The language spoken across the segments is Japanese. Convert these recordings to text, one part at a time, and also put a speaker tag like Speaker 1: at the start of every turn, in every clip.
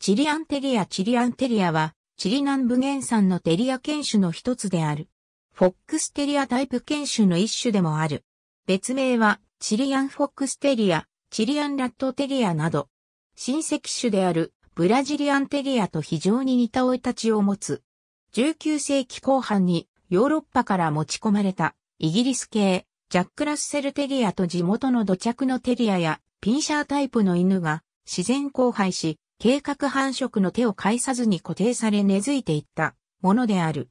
Speaker 1: チリアンテリアチリアンテリアは、チリ南部原産のテリア犬種の一つである。フォックステリアタイプ犬種の一種でもある。別名は、チリアンフォックステリア、チリアンラットテリアなど、親戚種であるブラジリアンテリアと非常に似た生い立ちを持つ。19世紀後半にヨーロッパから持ち込まれたイギリス系ジャック・ラッセルテリアと地元の土着のテリアやピンシャータイプの犬が自然交配し、計画繁殖の手を介さずに固定され根付いていったものである。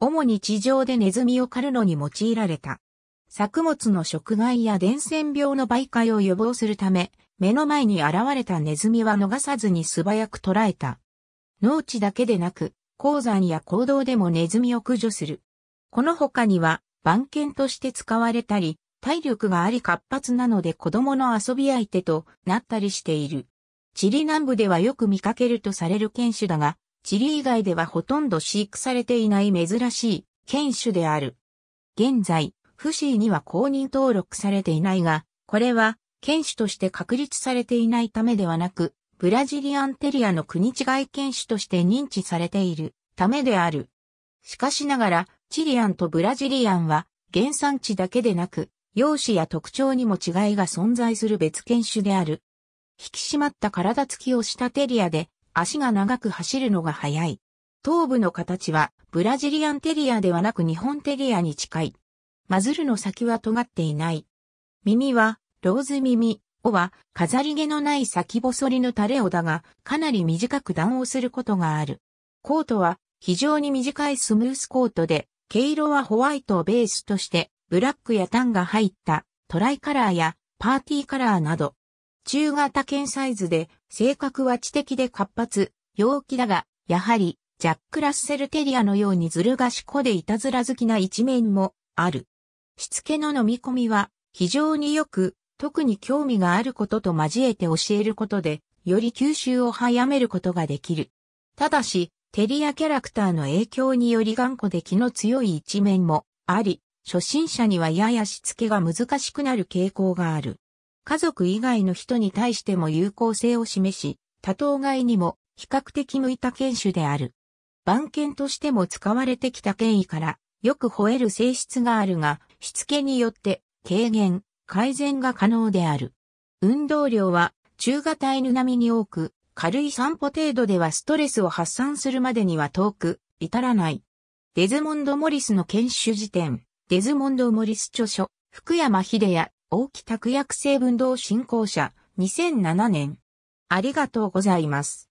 Speaker 1: 主に地上でネズミを狩るのに用いられた。作物の食害や伝染病の媒介を予防するため、目の前に現れたネズミは逃さずに素早く捕らえた。農地だけでなく、鉱山や行動でもネズミを駆除する。この他には、番犬として使われたり、体力があり活発なので子供の遊び相手となったりしている。チリ南部ではよく見かけるとされる犬種だが、チリ以外ではほとんど飼育されていない珍しい犬種である。現在、フシーには公認登録されていないが、これは犬種として確立されていないためではなく、ブラジリアンテリアの国違い犬種として認知されているためである。しかしながら、チリアンとブラジリアンは原産地だけでなく、容姿や特徴にも違いが存在する別犬種である。引き締まった体つきをしたテリアで、足が長く走るのが速い。頭部の形は、ブラジリアンテリアではなく日本テリアに近い。マズルの先は尖っていない。耳は、ローズ耳、尾は、飾り毛のない先細りのタレ尾だが、かなり短く断をすることがある。コートは、非常に短いスムースコートで、毛色はホワイトをベースとして、ブラックやタンが入った、トライカラーや、パーティーカラーなど、中型犬サイズで、性格は知的で活発、陽気だが、やはり、ジャック・ラッセル・テリアのようにずる賢でいたずら好きな一面もある。しつけの飲み込みは非常によく、特に興味があることと交えて教えることで、より吸収を早めることができる。ただし、テリアキャラクターの影響により頑固で気の強い一面もあり、初心者にはややしつけが難しくなる傾向がある。家族以外の人に対しても有効性を示し、多頭外にも比較的向いた犬種である。番犬としても使われてきた権威から、よく吠える性質があるが、しつけによって軽減、改善が可能である。運動量は中型犬並みに多く、軽い散歩程度ではストレスを発散するまでには遠く、至らない。デズモンド・モリスの犬種辞典、デズモンド・モリス著書、福山秀也、大木拓薬成分堂振興者2007年。ありがとうございます。